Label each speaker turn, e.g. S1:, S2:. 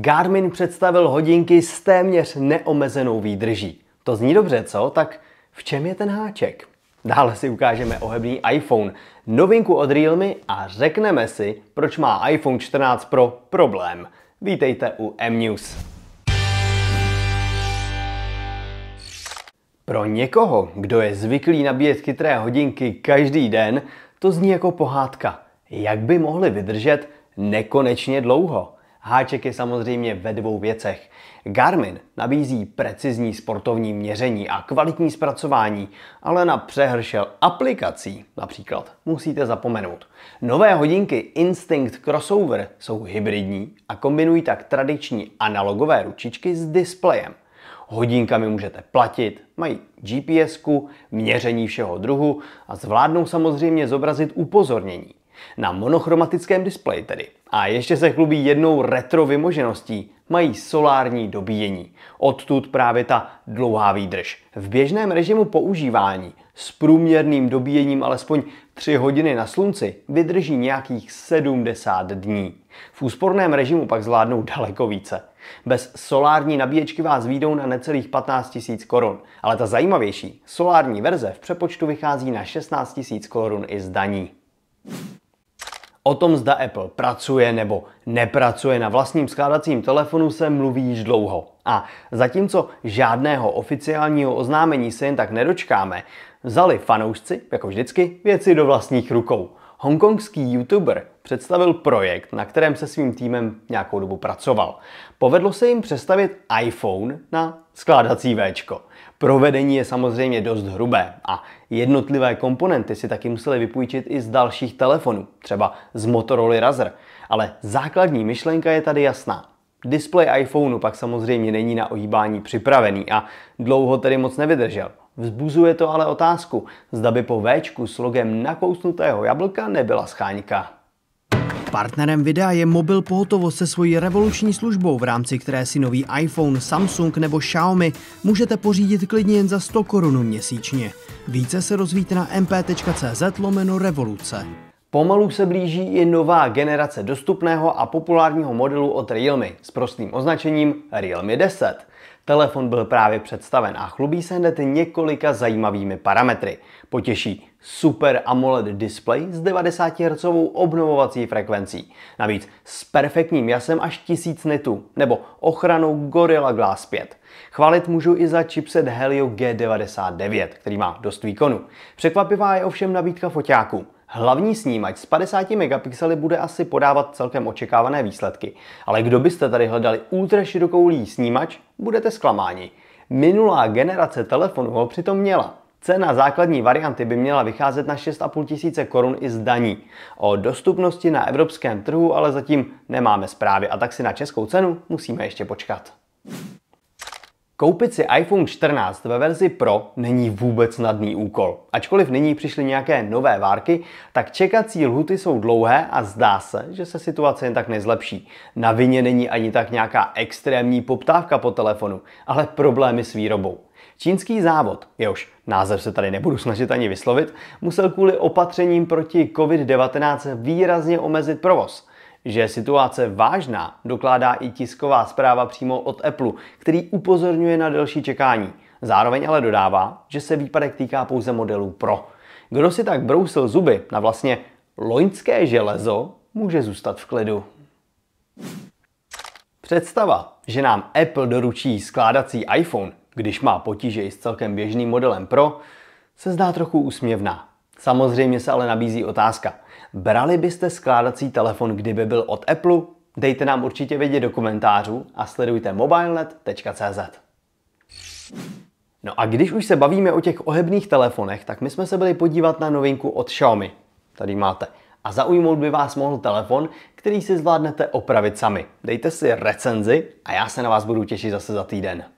S1: Garmin představil hodinky s téměř neomezenou výdrží. To zní dobře, co? Tak v čem je ten háček? Dále si ukážeme ohebný iPhone, novinku od Realme a řekneme si, proč má iPhone 14 Pro problém. Vítejte u M-News. Pro někoho, kdo je zvyklý nabíjet chytré hodinky každý den, to zní jako pohádka. Jak by mohly vydržet nekonečně dlouho? Háček je samozřejmě ve dvou věcech. Garmin nabízí precizní sportovní měření a kvalitní zpracování, ale na přehršel aplikací například musíte zapomenout. Nové hodinky Instinct Crossover jsou hybridní a kombinují tak tradiční analogové ručičky s displejem. Hodinkami můžete platit, mají GPS, měření všeho druhu a zvládnou samozřejmě zobrazit upozornění. Na monochromatickém displeji tedy. A ještě se chlubí jednou retro vymožeností, mají solární dobíjení. Odtud právě ta dlouhá výdrž. V běžném režimu používání s průměrným dobíjením alespoň 3 hodiny na slunci vydrží nějakých 70 dní. V úsporném režimu pak zvládnou daleko více. Bez solární nabíječky vás výjdou na necelých 15 000 korun, ale ta zajímavější, solární verze v přepočtu vychází na 16 000 korun i z daní. O tom, zda Apple pracuje nebo nepracuje na vlastním skládacím telefonu, se mluví již dlouho. A zatímco žádného oficiálního oznámení se jen tak nedočkáme, vzali fanoušci, jako vždycky, věci do vlastních rukou. Hongkongský youtuber představil projekt, na kterém se svým týmem nějakou dobu pracoval. Povedlo se jim přestavit iPhone na skládací Včko. Provedení je samozřejmě dost hrubé a jednotlivé komponenty si taky museli vypůjčit i z dalších telefonů, třeba z Motorola Razr. Ale základní myšlenka je tady jasná. Display iPhoneu pak samozřejmě není na ohýbání připravený a dlouho tedy moc nevydržel. Vzbuzuje to ale otázku, zda by po Včku s logem nakousnutého jablka nebyla scháňka. Partnerem videa je mobil pohotovo se svojí revoluční službou, v rámci které si nový iPhone, Samsung nebo Xiaomi můžete pořídit klidně jen za 100 korun měsíčně. Více se rozvíte na mp.cz lomeno revoluce. Pomalu se blíží i nová generace dostupného a populárního modelu od Realme s prostým označením Realme 10. Telefon byl právě představen a chlubí se hned několika zajímavými parametry. Potěší Super AMOLED display s 90 Hz obnovovací frekvencí. Navíc s perfektním jasem až 1000 nitů nebo ochranou Gorilla Glass 5. Chválit můžu i za chipset Helio G99, který má dost výkonu. Překvapivá je ovšem nabídka foťáků. Hlavní snímač s 50 megapixely bude asi podávat celkem očekávané výsledky, ale kdo byste tady hledali ultra širokoulý snímač, budete zklamáni. Minulá generace telefonu ho přitom měla. Cena základní varianty by měla vycházet na 6,5 tisíce korun i z daní. O dostupnosti na evropském trhu ale zatím nemáme zprávy a tak si na českou cenu musíme ještě počkat. Koupit si iPhone 14 ve verzi Pro není vůbec snadný úkol. Ačkoliv nyní přišly nějaké nové várky, tak čekací lhuty jsou dlouhé a zdá se, že se situace jen tak nezlepší. Na vině není ani tak nějaká extrémní poptávka po telefonu, ale problémy s výrobou. Čínský závod, jehož název se tady nebudu snažit ani vyslovit, musel kvůli opatřením proti COVID-19 výrazně omezit provoz. Že je situace vážná, dokládá i tisková zpráva přímo od Apple, který upozorňuje na delší čekání. Zároveň ale dodává, že se výpadek týká pouze modelů Pro. Kdo si tak brousil zuby na vlastně loňské železo, může zůstat v klidu. Představa, že nám Apple doručí skládací iPhone, když má potíže i s celkem běžným modelem Pro, se zdá trochu úsměvná. Samozřejmě se ale nabízí otázka. Brali byste skládací telefon, kdyby byl od Apple? Dejte nám určitě vědět do komentářů a sledujte mobilenet.cz. No a když už se bavíme o těch ohebných telefonech, tak my jsme se byli podívat na novinku od Xiaomi. Tady máte. A zaujmout by vás mohl telefon, který si zvládnete opravit sami. Dejte si recenzi a já se na vás budu těšit zase za týden.